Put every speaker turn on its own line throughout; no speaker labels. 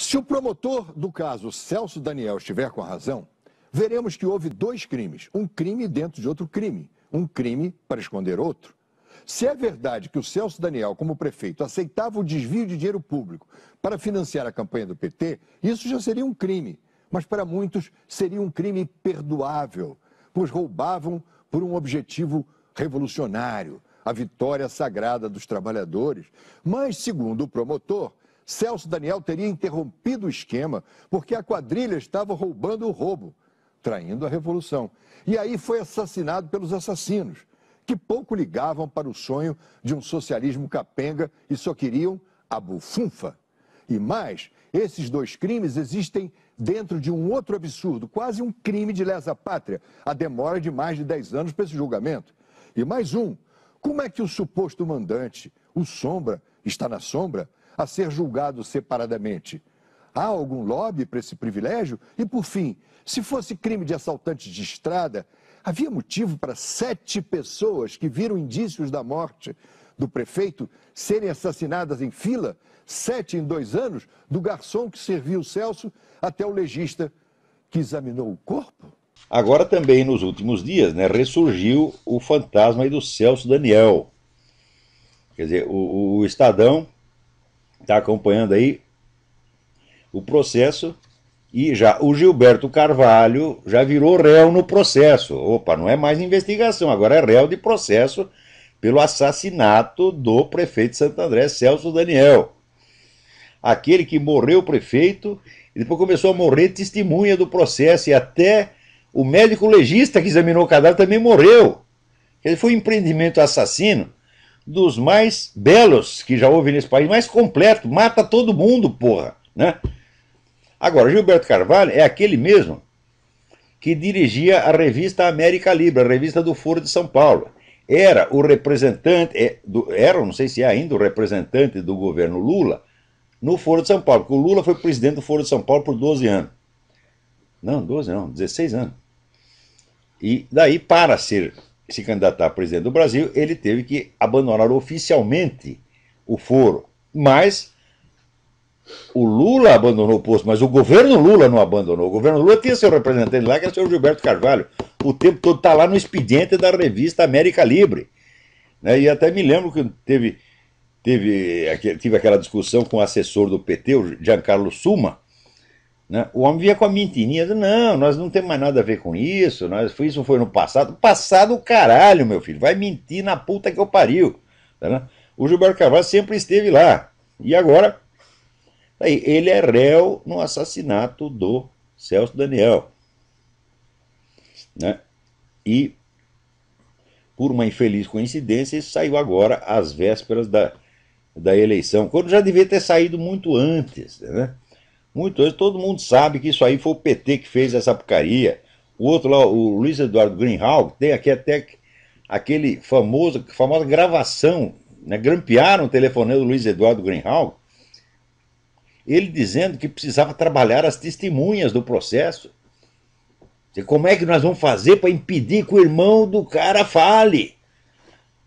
Se o promotor do caso Celso Daniel estiver com a razão, veremos que houve dois crimes, um crime dentro de outro crime, um crime para esconder outro. Se é verdade que o Celso Daniel, como prefeito, aceitava o desvio de dinheiro público para financiar a campanha do PT, isso já seria um crime, mas para muitos seria um crime perdoável, pois roubavam por um objetivo revolucionário, a vitória sagrada dos trabalhadores. Mas, segundo o promotor, Celso Daniel teria interrompido o esquema porque a quadrilha estava roubando o roubo, traindo a revolução. E aí foi assassinado pelos assassinos, que pouco ligavam para o sonho de um socialismo capenga e só queriam a bufunfa. E mais, esses dois crimes existem dentro de um outro absurdo, quase um crime de lesa-pátria, a demora de mais de 10 anos para esse julgamento. E mais um, como é que o suposto mandante, o Sombra, está na sombra, a ser julgado separadamente. Há algum lobby para esse privilégio? E, por fim, se fosse crime de assaltante de estrada, havia motivo para sete pessoas que viram indícios da morte do prefeito serem assassinadas em fila, sete em dois anos, do garçom que serviu o Celso até o legista que examinou o corpo?
Agora também, nos últimos dias, né, ressurgiu o fantasma do Celso Daniel. Quer dizer, o, o Estadão está acompanhando aí o processo. E já o Gilberto Carvalho já virou réu no processo. Opa, não é mais investigação, agora é réu de processo pelo assassinato do prefeito de Santo André, Celso Daniel. Aquele que morreu prefeito e depois começou a morrer testemunha do processo e até o médico legista que examinou o cadáver também morreu. Ele foi um empreendimento assassino dos mais belos que já houve nesse país, mais completo, mata todo mundo, porra, né? Agora, Gilberto Carvalho é aquele mesmo que dirigia a revista América Libra, a revista do Foro de São Paulo. Era o representante, é, era, não sei se é ainda, o representante do governo Lula no Foro de São Paulo, porque o Lula foi presidente do Foro de São Paulo por 12 anos. Não, 12 não, 16 anos. E daí, para ser se candidatar a presidente do Brasil, ele teve que abandonar oficialmente o foro. Mas o Lula abandonou o posto, mas o governo Lula não abandonou. O governo Lula tinha seu representante lá, que era é o senhor Gilberto Carvalho. O tempo todo está lá no expediente da revista América Libre. Né? E até me lembro que teve, teve, tive aquela discussão com o assessor do PT, o Giancarlo Suma, né? O homem via com a mentirinha, não, nós não temos mais nada a ver com isso, nós, isso foi no passado. Passado o caralho, meu filho, vai mentir na puta que eu pariu. Tá né? o Gilberto Carvalho sempre esteve lá. E agora, aí, ele é réu no assassinato do Celso Daniel. Né? E, por uma infeliz coincidência, isso saiu agora às vésperas da, da eleição, quando já devia ter saído muito antes. Né? Muito hoje todo mundo sabe que isso aí foi o PT que fez essa porcaria. O outro lá, o Luiz Eduardo Greenhalgh, tem aqui até aquele famoso, famosa gravação, né? Grampearam o telefonema do Luiz Eduardo Greenhalgh, ele dizendo que precisava trabalhar as testemunhas do processo. Como é que nós vamos fazer para impedir que o irmão do cara fale?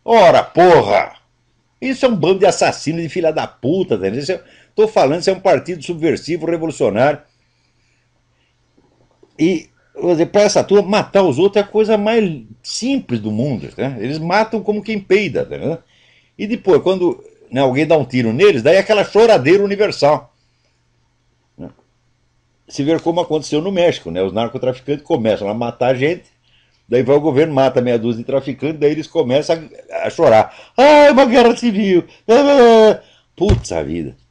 Ora, porra! Isso é um bando de assassinos, de filha da puta, tá? Estou é, falando, isso é um partido subversivo, revolucionário. E para essa turma, matar os outros é a coisa mais simples do mundo. Né? Eles matam como quem peida. Né? E depois, quando né, alguém dá um tiro neles, daí é aquela choradeira universal. Né? Se ver como aconteceu no México, né? os narcotraficantes começam a matar gente Daí vai o governo, mata meia dúzia de traficantes, daí eles começam a, a chorar. Ah, é uma guerra civil! Ah, ah, ah. putz a vida.